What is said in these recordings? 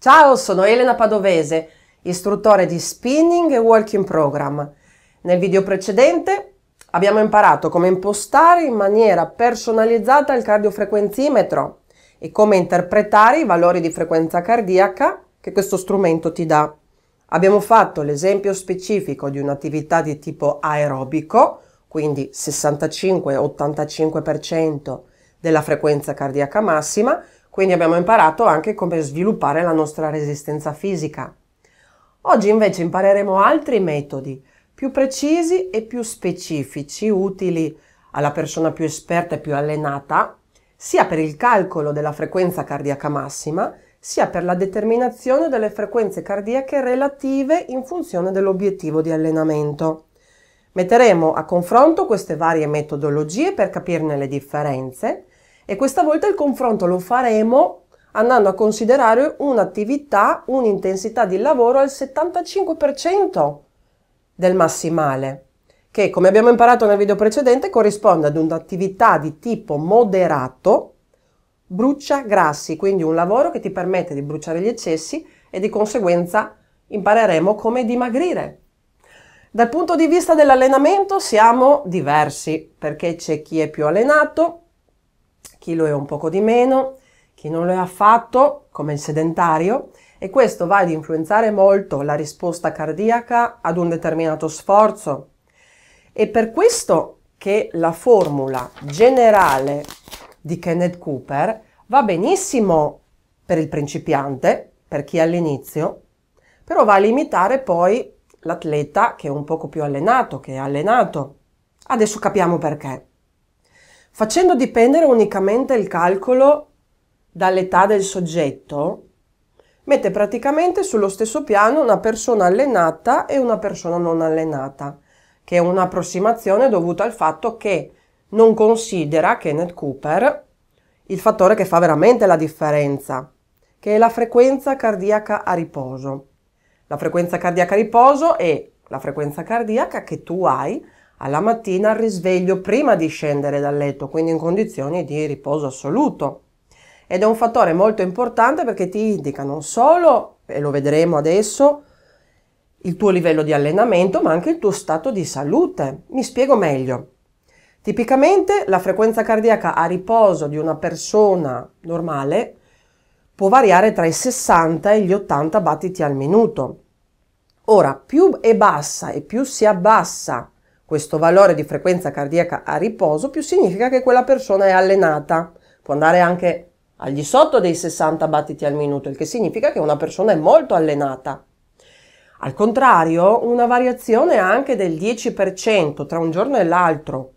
Ciao, sono Elena Padovese, istruttore di Spinning e Walking Program. Nel video precedente abbiamo imparato come impostare in maniera personalizzata il cardiofrequenzimetro e come interpretare i valori di frequenza cardiaca che questo strumento ti dà. Abbiamo fatto l'esempio specifico di un'attività di tipo aerobico, quindi 65-85% della frequenza cardiaca massima, quindi abbiamo imparato anche come sviluppare la nostra resistenza fisica. Oggi invece impareremo altri metodi più precisi e più specifici, utili alla persona più esperta e più allenata, sia per il calcolo della frequenza cardiaca massima, sia per la determinazione delle frequenze cardiache relative in funzione dell'obiettivo di allenamento. Metteremo a confronto queste varie metodologie per capirne le differenze e questa volta il confronto lo faremo andando a considerare un'attività, un'intensità di lavoro al 75% del massimale, che come abbiamo imparato nel video precedente corrisponde ad un'attività di tipo moderato, brucia grassi, quindi un lavoro che ti permette di bruciare gli eccessi e di conseguenza impareremo come dimagrire. Dal punto di vista dell'allenamento siamo diversi, perché c'è chi è più allenato, chi lo è un poco di meno, chi non lo è affatto, come il sedentario, e questo va ad influenzare molto la risposta cardiaca ad un determinato sforzo. È per questo che la formula generale di Kenneth Cooper va benissimo per il principiante, per chi è all'inizio, però va a limitare poi l'atleta che è un poco più allenato, che è allenato. Adesso capiamo perché. Facendo dipendere unicamente il calcolo dall'età del soggetto, mette praticamente sullo stesso piano una persona allenata e una persona non allenata, che è un'approssimazione dovuta al fatto che non considera Kenneth Cooper il fattore che fa veramente la differenza, che è la frequenza cardiaca a riposo. La frequenza cardiaca a riposo è la frequenza cardiaca che tu hai alla mattina al risveglio prima di scendere dal letto, quindi in condizioni di riposo assoluto. Ed è un fattore molto importante perché ti indica non solo, e lo vedremo adesso, il tuo livello di allenamento, ma anche il tuo stato di salute. Mi spiego meglio. Tipicamente la frequenza cardiaca a riposo di una persona normale può variare tra i 60 e gli 80 battiti al minuto. Ora, più è bassa e più si abbassa questo valore di frequenza cardiaca a riposo più significa che quella persona è allenata, può andare anche al di sotto dei 60 battiti al minuto, il che significa che una persona è molto allenata. Al contrario, una variazione anche del 10% tra un giorno e l'altro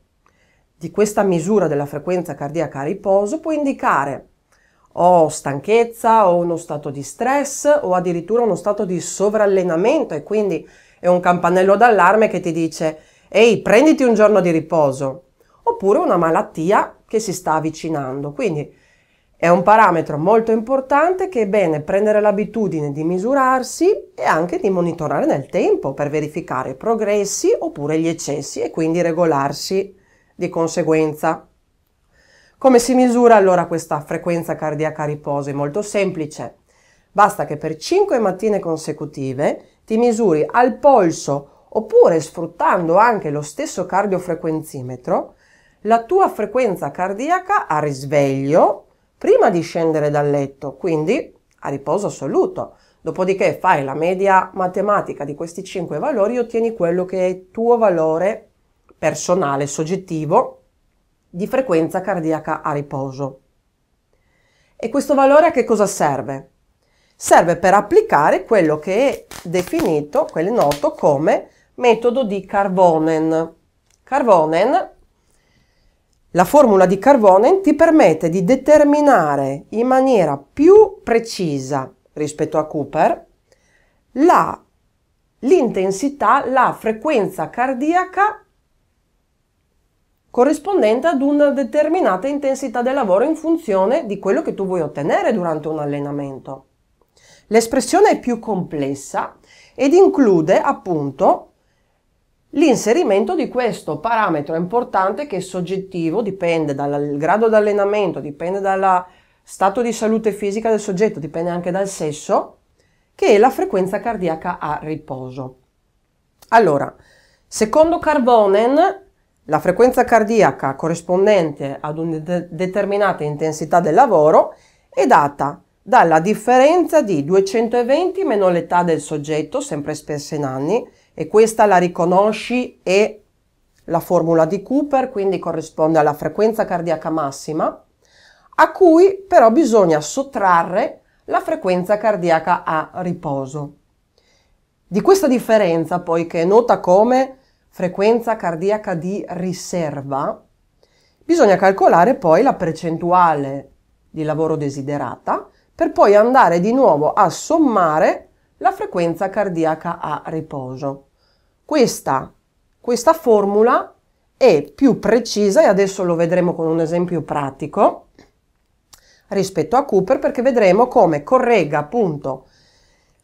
di questa misura della frequenza cardiaca a riposo può indicare o stanchezza o uno stato di stress o addirittura uno stato di sovrallenamento e quindi è un campanello d'allarme che ti dice ehi, prenditi un giorno di riposo, oppure una malattia che si sta avvicinando. Quindi è un parametro molto importante che è bene prendere l'abitudine di misurarsi e anche di monitorare nel tempo per verificare i progressi oppure gli eccessi e quindi regolarsi di conseguenza. Come si misura allora questa frequenza cardiaca a riposo? È molto semplice. Basta che per 5 mattine consecutive ti misuri al polso oppure sfruttando anche lo stesso cardiofrequenzimetro, la tua frequenza cardiaca a risveglio prima di scendere dal letto, quindi a riposo assoluto. Dopodiché fai la media matematica di questi cinque valori e ottieni quello che è il tuo valore personale, soggettivo, di frequenza cardiaca a riposo. E questo valore a che cosa serve? Serve per applicare quello che è definito, quello noto come metodo di Carbonen. Carbonen, la formula di Carbonen ti permette di determinare in maniera più precisa rispetto a Cooper la, l'intensità, la frequenza cardiaca corrispondente ad una determinata intensità del lavoro in funzione di quello che tu vuoi ottenere durante un allenamento. L'espressione è più complessa ed include appunto L'inserimento di questo parametro è importante che è soggettivo, dipende dal grado di allenamento, dipende dal stato di salute fisica del soggetto, dipende anche dal sesso, che è la frequenza cardiaca a riposo. Allora, secondo Carbonen, la frequenza cardiaca corrispondente ad una determinata intensità del lavoro è data dalla differenza di 220 meno l'età del soggetto, sempre spesso in anni, e questa la riconosci è la formula di Cooper, quindi corrisponde alla frequenza cardiaca massima, a cui però bisogna sottrarre la frequenza cardiaca a riposo. Di questa differenza, poi che è nota come frequenza cardiaca di riserva, bisogna calcolare poi la percentuale di lavoro desiderata per poi andare di nuovo a sommare la frequenza cardiaca a riposo. Questa, questa formula è più precisa e adesso lo vedremo con un esempio pratico rispetto a Cooper perché vedremo come corregga appunto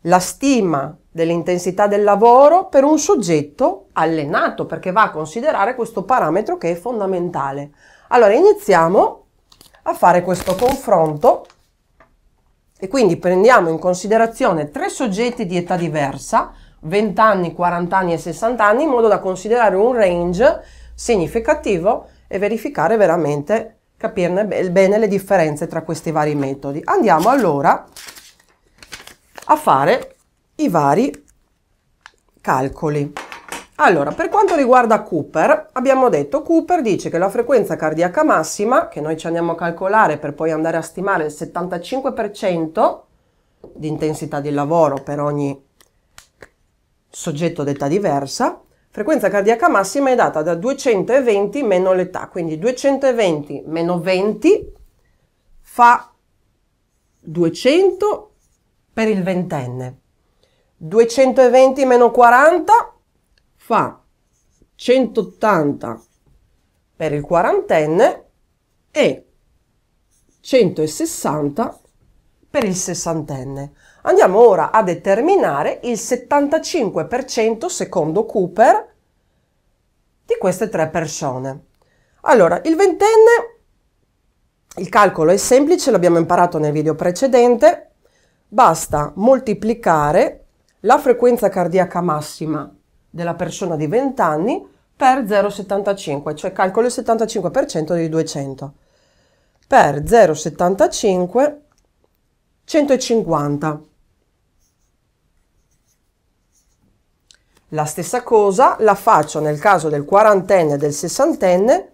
la stima dell'intensità del lavoro per un soggetto allenato perché va a considerare questo parametro che è fondamentale. Allora iniziamo a fare questo confronto e quindi prendiamo in considerazione tre soggetti di età diversa, 20 anni, 40 anni e 60 anni, in modo da considerare un range significativo e verificare veramente, capirne bene le differenze tra questi vari metodi. Andiamo allora a fare i vari calcoli. Allora, per quanto riguarda Cooper, abbiamo detto Cooper dice che la frequenza cardiaca massima, che noi ci andiamo a calcolare per poi andare a stimare il 75% di intensità di lavoro per ogni soggetto d'età diversa, frequenza cardiaca massima è data da 220 meno l'età, quindi 220 meno 20 fa 200 per il ventenne, 220 meno 40 fa 180 per il quarantenne e 160 per il sessantenne. Andiamo ora a determinare il 75% secondo Cooper di queste tre persone. Allora, il ventenne, il calcolo è semplice, l'abbiamo imparato nel video precedente, basta moltiplicare la frequenza cardiaca massima della persona di 20 anni per 0,75, cioè calcolo il 75% di 200. Per 0,75, 150. La stessa cosa la faccio nel caso del quarantenne e del sessantenne.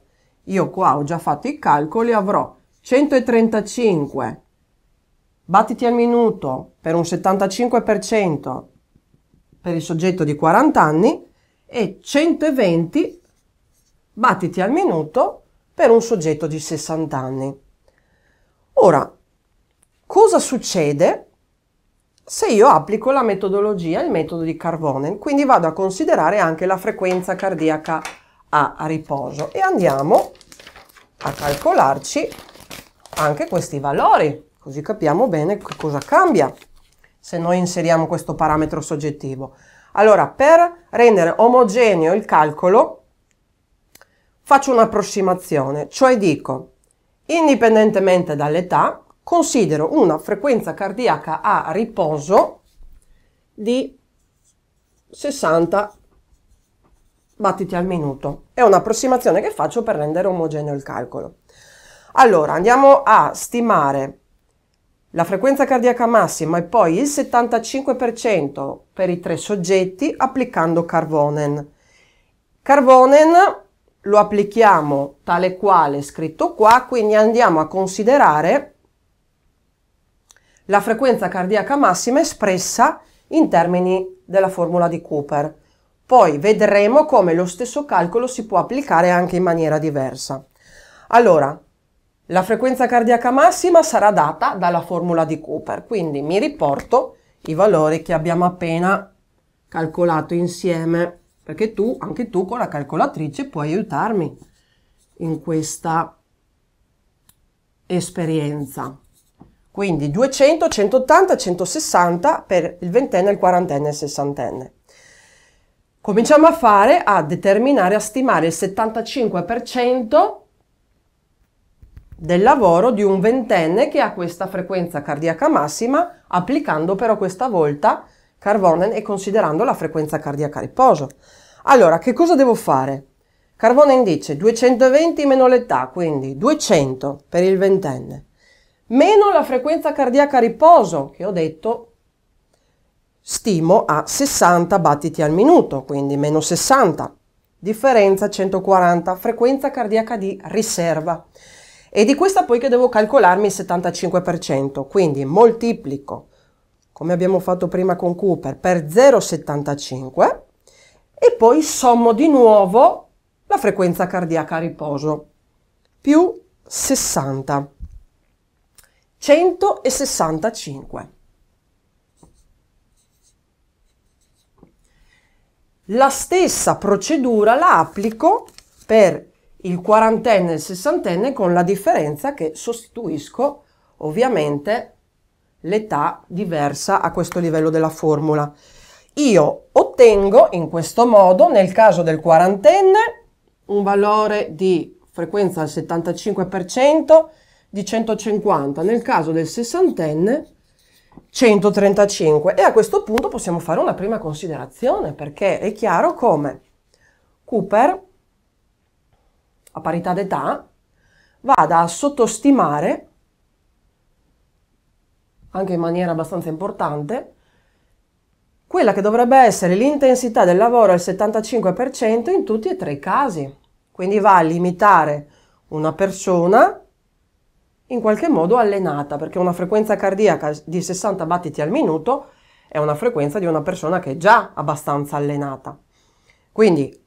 Io qua ho già fatto i calcoli, avrò 135 battiti al minuto per un 75%, per il soggetto di 40 anni e 120 battiti al minuto per un soggetto di 60 anni. Ora, cosa succede se io applico la metodologia, il metodo di Carvonen? Quindi vado a considerare anche la frequenza cardiaca a, a riposo e andiamo a calcolarci anche questi valori, così capiamo bene che cosa cambia se noi inseriamo questo parametro soggettivo. Allora, per rendere omogeneo il calcolo, faccio un'approssimazione, cioè dico, indipendentemente dall'età, considero una frequenza cardiaca a riposo di 60 battiti al minuto. È un'approssimazione che faccio per rendere omogeneo il calcolo. Allora, andiamo a stimare la frequenza cardiaca massima e poi il 75% per i tre soggetti applicando Carvonen. Carvonen lo applichiamo tale quale scritto qua, quindi andiamo a considerare la frequenza cardiaca massima espressa in termini della formula di Cooper. Poi vedremo come lo stesso calcolo si può applicare anche in maniera diversa. Allora, la frequenza cardiaca massima sarà data dalla formula di Cooper, quindi mi riporto i valori che abbiamo appena calcolato insieme, perché tu, anche tu con la calcolatrice puoi aiutarmi in questa esperienza. Quindi 200, 180, 160 per il ventenne, il quarantenne e il sessantenne. Cominciamo a fare, a determinare, a stimare il 75% del lavoro di un ventenne che ha questa frequenza cardiaca massima, applicando però questa volta Carvonen e considerando la frequenza cardiaca a riposo. Allora, che cosa devo fare? Carvonen dice 220 meno l'età, quindi 200 per il ventenne, meno la frequenza cardiaca a riposo, che ho detto stimo a 60 battiti al minuto, quindi meno 60, differenza 140, frequenza cardiaca di riserva e di questa poi che devo calcolarmi il 75%, quindi moltiplico, come abbiamo fatto prima con Cooper, per 0,75 e poi sommo di nuovo la frequenza cardiaca a riposo, più 60, 165. La stessa procedura la applico per il quarantenne e il sessantenne con la differenza che sostituisco ovviamente l'età diversa a questo livello della formula. Io ottengo in questo modo, nel caso del quarantenne, un valore di frequenza al 75% di 150, nel caso del sessantenne 135. E a questo punto possiamo fare una prima considerazione perché è chiaro come Cooper a parità d'età, vada a sottostimare, anche in maniera abbastanza importante, quella che dovrebbe essere l'intensità del lavoro al 75% in tutti e tre i casi. Quindi va a limitare una persona in qualche modo allenata, perché una frequenza cardiaca di 60 battiti al minuto è una frequenza di una persona che è già abbastanza allenata. Quindi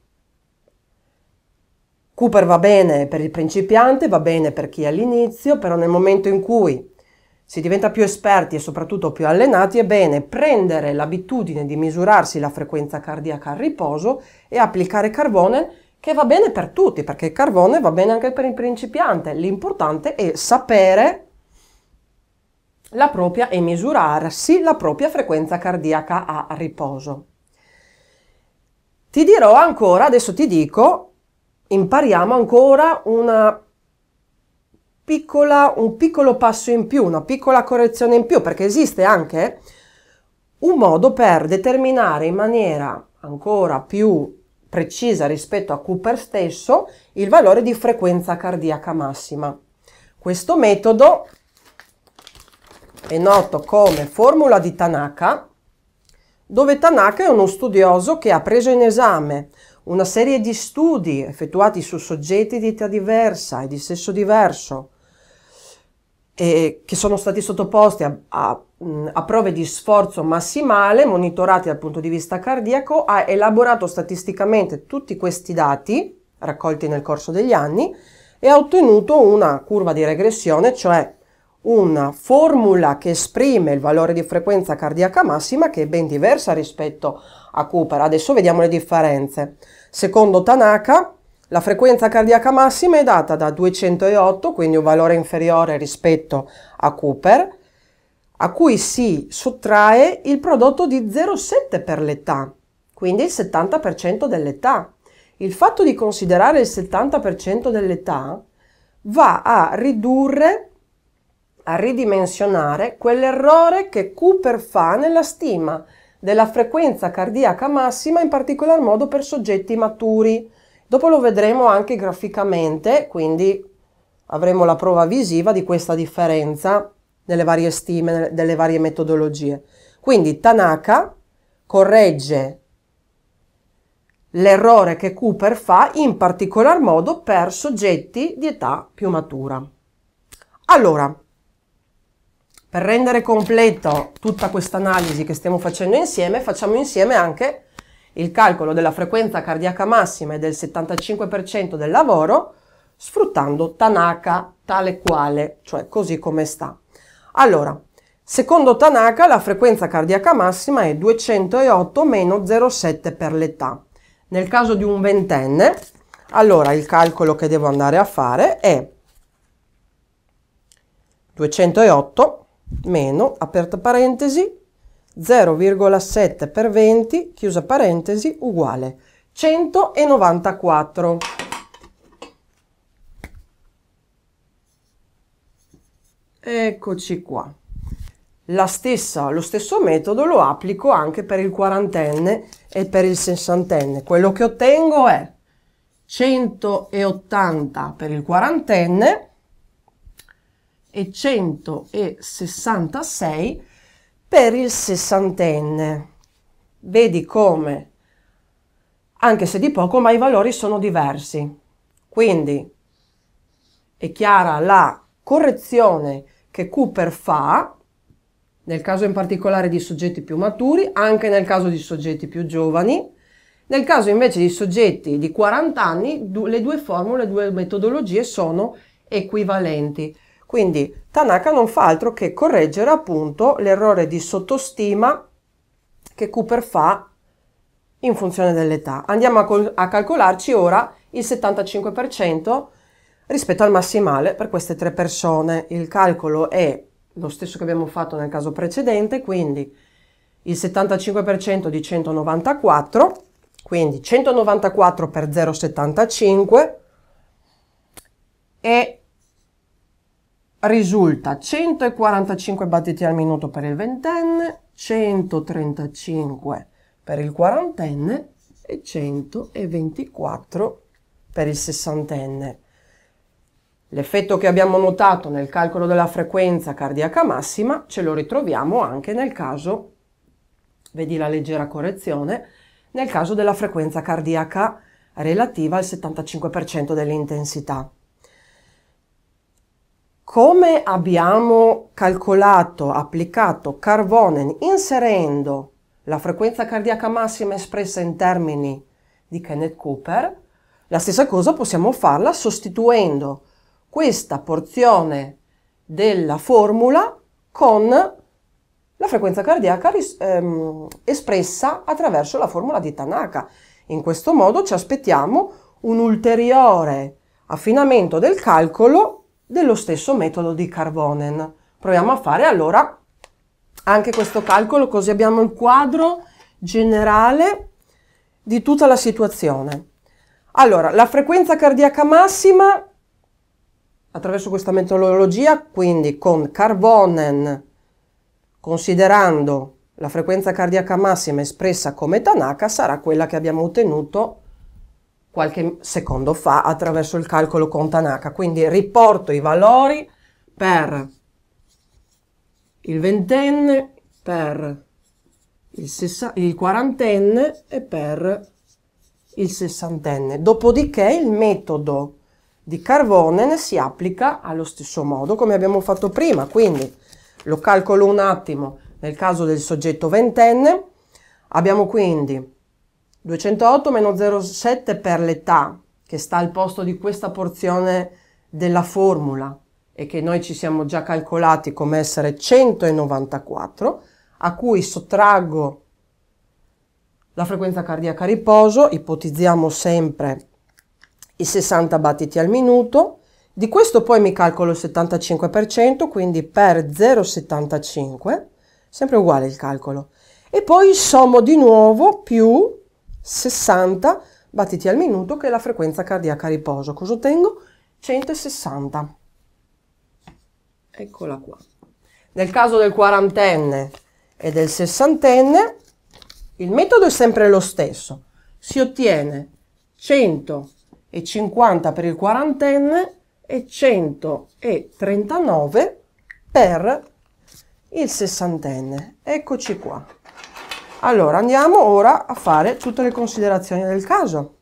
Cooper va bene per il principiante, va bene per chi è all'inizio, però nel momento in cui si diventa più esperti e soprattutto più allenati, è bene prendere l'abitudine di misurarsi la frequenza cardiaca al riposo e applicare carbone che va bene per tutti, perché il carbone va bene anche per il principiante. L'importante è sapere la propria e misurarsi la propria frequenza cardiaca a riposo. Ti dirò ancora, adesso ti dico impariamo ancora una piccola, un piccolo passo in più, una piccola correzione in più, perché esiste anche un modo per determinare in maniera ancora più precisa rispetto a Cooper stesso il valore di frequenza cardiaca massima. Questo metodo è noto come formula di Tanaka, dove Tanaka è uno studioso che ha preso in esame una serie di studi effettuati su soggetti di età diversa e di sesso diverso, e che sono stati sottoposti a, a, a, prove di sforzo massimale, monitorati dal punto di vista cardiaco, ha elaborato statisticamente tutti questi dati raccolti nel corso degli anni e ha ottenuto una curva di regressione, cioè una formula che esprime il valore di frequenza cardiaca massima che è ben diversa rispetto a Cooper. Adesso vediamo le differenze. Secondo Tanaka, la frequenza cardiaca massima è data da 208, quindi un valore inferiore rispetto a Cooper, a cui si sottrae il prodotto di 0,7 per l'età, quindi il 70% dell'età. Il fatto di considerare il 70% dell'età va a ridurre a ridimensionare quell'errore che Cooper fa nella stima della frequenza cardiaca massima, in particolar modo per soggetti maturi. Dopo lo vedremo anche graficamente, quindi avremo la prova visiva di questa differenza nelle varie stime, delle varie metodologie. Quindi Tanaka corregge l'errore che Cooper fa in particolar modo per soggetti di età più matura. Allora, per rendere completo tutta questa analisi che stiamo facendo insieme, facciamo insieme anche il calcolo della frequenza cardiaca massima e del 75% del lavoro sfruttando Tanaka tale quale, cioè così come sta. Allora, secondo Tanaka la frequenza cardiaca massima è 208-0,7 per l'età. Nel caso di un ventenne, allora il calcolo che devo andare a fare è 208 meno, aperta parentesi, 0,7 per 20, chiusa parentesi, uguale 194. Eccoci qua. Stessa, lo stesso metodo lo applico anche per il quarantenne e per il sessantenne. Quello che ottengo è 180 per il quarantenne e 166 per il sessantenne. Vedi come, anche se di poco, ma i valori sono diversi. Quindi è chiara la correzione che Cooper fa, nel caso in particolare di soggetti più maturi, anche nel caso di soggetti più giovani, nel caso invece di soggetti di 40 anni, le due formule, le due metodologie sono equivalenti. Quindi Tanaka non fa altro che correggere appunto l'errore di sottostima che Cooper fa in funzione dell'età. Andiamo a, a calcolarci ora il 75% rispetto al massimale per queste tre persone. Il calcolo è lo stesso che abbiamo fatto nel caso precedente, quindi il 75% di 194, quindi 194 per 0,75 e risulta 145 battiti al minuto per il ventenne, 135 per il quarantenne e 124 per il sessantenne. L'effetto che abbiamo notato nel calcolo della frequenza cardiaca massima ce lo ritroviamo anche nel caso, vedi la leggera correzione, nel caso della frequenza cardiaca relativa al 75% dell'intensità come abbiamo calcolato, applicato Carvonen inserendo la frequenza cardiaca massima espressa in termini di Kenneth Cooper, la stessa cosa possiamo farla sostituendo questa porzione della formula con la frequenza cardiaca ehm, espressa attraverso la formula di Tanaka. In questo modo ci aspettiamo un ulteriore affinamento del calcolo dello stesso metodo di Carbonen. Proviamo a fare allora anche questo calcolo così abbiamo il quadro generale di tutta la situazione. Allora, la frequenza cardiaca massima attraverso questa metodologia, quindi con Carbonen, considerando la frequenza cardiaca massima espressa come Tanaka, sarà quella che abbiamo ottenuto qualche secondo fa attraverso il calcolo con Tanaka. Quindi riporto i valori per il ventenne, per il, sessa- il quarantenne e per il sessantenne. Dopodiché il metodo di Carvonen si applica allo stesso modo come abbiamo fatto prima. Quindi lo calcolo un attimo nel caso del soggetto ventenne. Abbiamo quindi 208-07 per l'età, che sta al posto di questa porzione della formula e che noi ci siamo già calcolati come essere 194, a cui sottraggo la frequenza cardiaca a riposo, ipotizziamo sempre i 60 battiti al minuto, di questo poi mi calcolo il 75%, quindi per 0,75, sempre uguale il calcolo, e poi sommo di nuovo più 60 battiti al minuto che è la frequenza cardiaca a riposo. Cosa ottengo? 160. Eccola qua. Nel caso del quarantenne e del sessantenne il metodo è sempre lo stesso. Si ottiene 150 per il quarantenne e 139 per il sessantenne. Eccoci qua. Allora, andiamo ora a fare tutte le considerazioni del caso.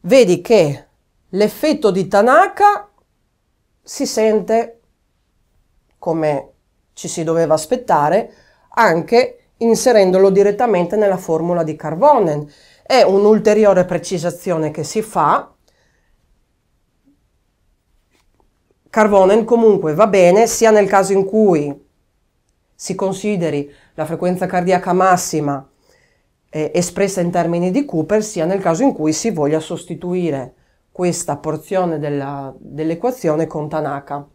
Vedi che l'effetto di Tanaka si sente, come ci si doveva aspettare, anche inserendolo direttamente nella formula di Carbonen. È un'ulteriore precisazione che si fa. Carbonen comunque va bene sia nel caso in cui si consideri la frequenza cardiaca massima eh, espressa in termini di Cooper sia nel caso in cui si voglia sostituire questa porzione dell'equazione con Tanaka,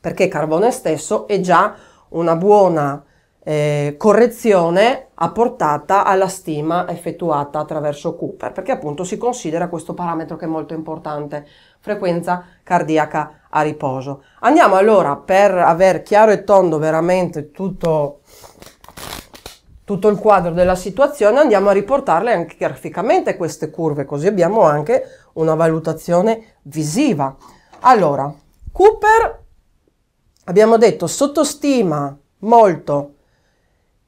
perché carbone stesso è già una buona eh, correzione apportata alla stima effettuata attraverso Cooper, perché appunto si considera questo parametro che è molto importante frequenza cardiaca a riposo. Andiamo allora per avere chiaro e tondo veramente tutto, tutto il quadro della situazione, andiamo a riportarle anche graficamente queste curve, così abbiamo anche una valutazione visiva. Allora, Cooper, abbiamo detto, sottostima molto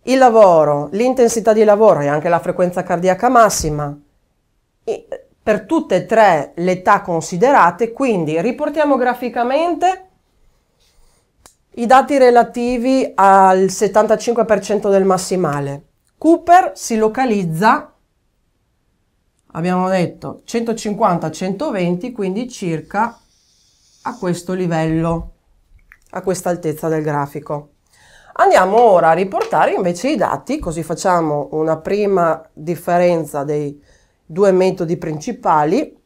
il lavoro, l'intensità di lavoro e anche la frequenza cardiaca massima, per tutte e tre le età considerate, quindi riportiamo graficamente i dati relativi al 75% del massimale. Cooper si localizza, abbiamo detto, 150-120, quindi circa a questo livello, a questa altezza del grafico. Andiamo ora a riportare invece i dati, così facciamo una prima differenza dei due metodi principali,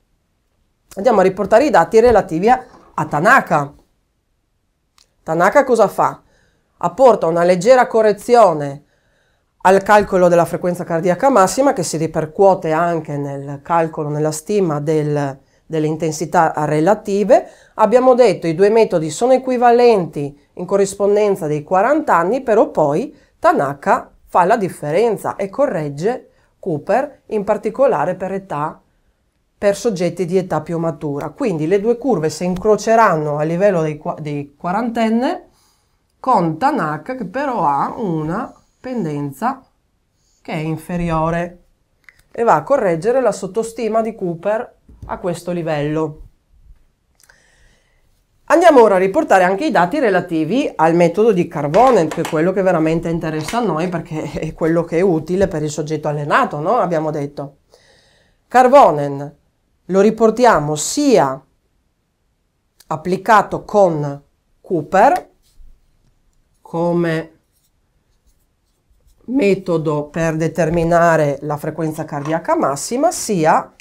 andiamo a riportare i dati relativi a, a Tanaka. Tanaka cosa fa? Apporta una leggera correzione al calcolo della frequenza cardiaca massima che si ripercuote anche nel calcolo, nella stima del, delle intensità relative. Abbiamo detto i due metodi sono equivalenti in corrispondenza dei 40 anni, però poi Tanaka fa la differenza e corregge Cooper, in particolare per età per soggetti di età più matura. Quindi le due curve si incroceranno a livello dei, dei quarantenne con Tanaka che però ha una pendenza che è inferiore e va a correggere la sottostima di Cooper a questo livello. Andiamo ora a riportare anche i dati relativi al metodo di Carbonet, che è quello che veramente interessa a noi perché è quello che è utile per il soggetto allenato, no? abbiamo detto. Carbonen lo riportiamo sia applicato con Cooper come metodo per determinare la frequenza cardiaca massima, sia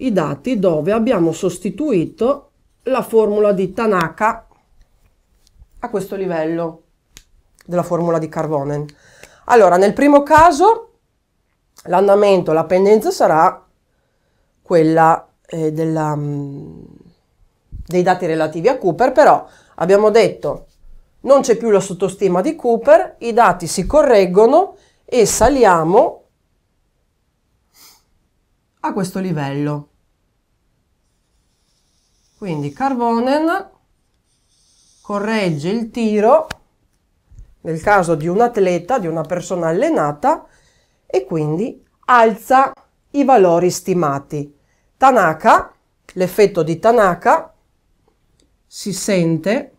i dati dove abbiamo sostituito la formula di Tanaka a questo livello della formula di Carvonen. Allora, nel primo caso l'andamento, la pendenza sarà quella eh, della, mm, dei dati relativi a Cooper, però abbiamo detto non c'è più la sottostima di Cooper, i dati si correggono e saliamo a questo livello. Quindi Carbonen corregge il tiro nel caso di un atleta, di una persona allenata e quindi alza i valori stimati. Tanaka, l'effetto di Tanaka si sente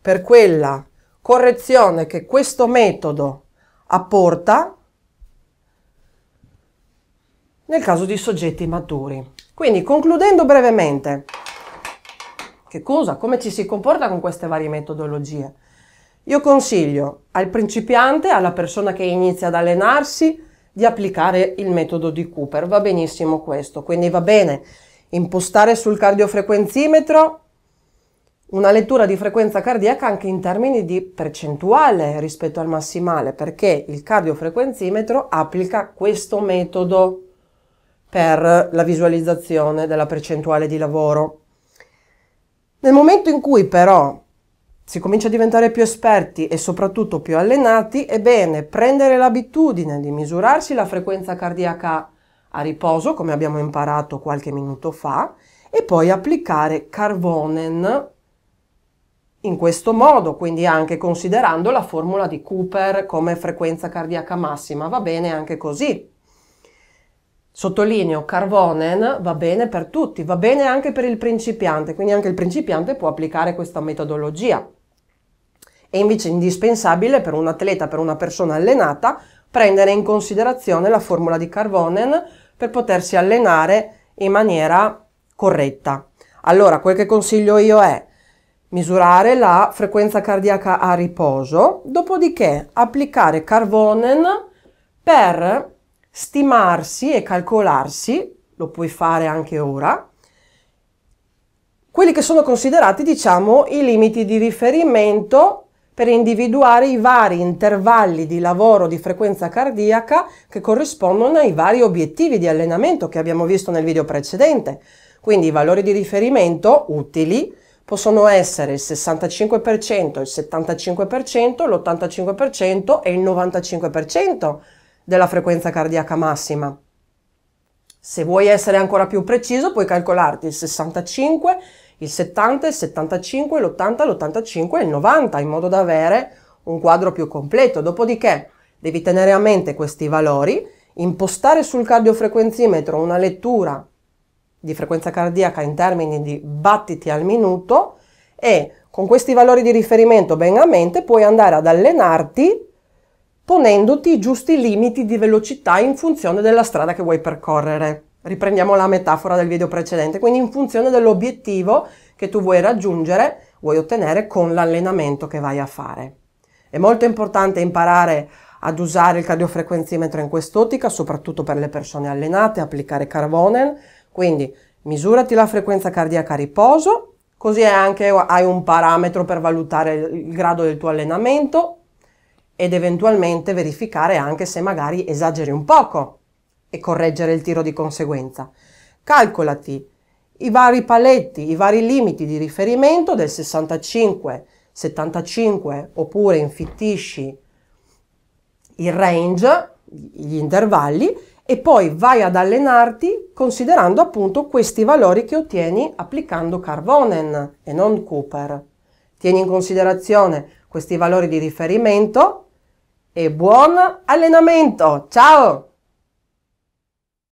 per quella correzione che questo metodo apporta nel caso di soggetti maturi. Quindi concludendo brevemente, che cosa? Come ci si comporta con queste varie metodologie? Io consiglio al principiante, alla persona che inizia ad allenarsi, di applicare il metodo di Cooper. Va benissimo questo, quindi va bene impostare sul cardiofrequenzimetro una lettura di frequenza cardiaca anche in termini di percentuale rispetto al massimale, perché il cardiofrequenzimetro applica questo metodo per la visualizzazione della percentuale di lavoro. Nel momento in cui però si comincia a diventare più esperti e soprattutto più allenati, è bene prendere l'abitudine di misurarsi la frequenza cardiaca a riposo, come abbiamo imparato qualche minuto fa, e poi applicare carbonen in questo modo, quindi anche considerando la formula di Cooper come frequenza cardiaca massima, va bene anche così. Sottolineo, Carvonen va bene per tutti, va bene anche per il principiante, quindi anche il principiante può applicare questa metodologia. È invece indispensabile per un atleta, per una persona allenata, prendere in considerazione la formula di Carvonen per potersi allenare in maniera corretta. Allora, quel che consiglio io è misurare la frequenza cardiaca a riposo, dopodiché applicare Carvonen per stimarsi e calcolarsi, lo puoi fare anche ora, quelli che sono considerati, diciamo, i limiti di riferimento per individuare i vari intervalli di lavoro di frequenza cardiaca che corrispondono ai vari obiettivi di allenamento che abbiamo visto nel video precedente. Quindi i valori di riferimento utili possono essere il 65%, il 75%, l'85% e il 95% della frequenza cardiaca massima. Se vuoi essere ancora più preciso, puoi calcolarti il 65, il 70, il 75, l'80, l'85 e il 90, in modo da avere un quadro più completo. Dopodiché devi tenere a mente questi valori, impostare sul cardiofrequenzimetro una lettura di frequenza cardiaca in termini di battiti al minuto e con questi valori di riferimento ben a mente puoi andare ad allenarti ponendoti i giusti limiti di velocità in funzione della strada che vuoi percorrere. Riprendiamo la metafora del video precedente, quindi in funzione dell'obiettivo che tu vuoi raggiungere, vuoi ottenere con l'allenamento che vai a fare. È molto importante imparare ad usare il cardiofrequenzimetro in quest'ottica, soprattutto per le persone allenate, applicare carbonen, quindi misurati la frequenza cardiaca a riposo, così anche hai un parametro per valutare il grado del tuo allenamento, ed eventualmente verificare anche se magari esageri un poco e correggere il tiro di conseguenza. Calcolati i vari paletti, i vari limiti di riferimento del 65, 75 oppure infittisci il range, gli intervalli e poi vai ad allenarti considerando appunto questi valori che ottieni applicando Carvonen e non Cooper. Tieni in considerazione questi valori di riferimento e buon allenamento. Ciao!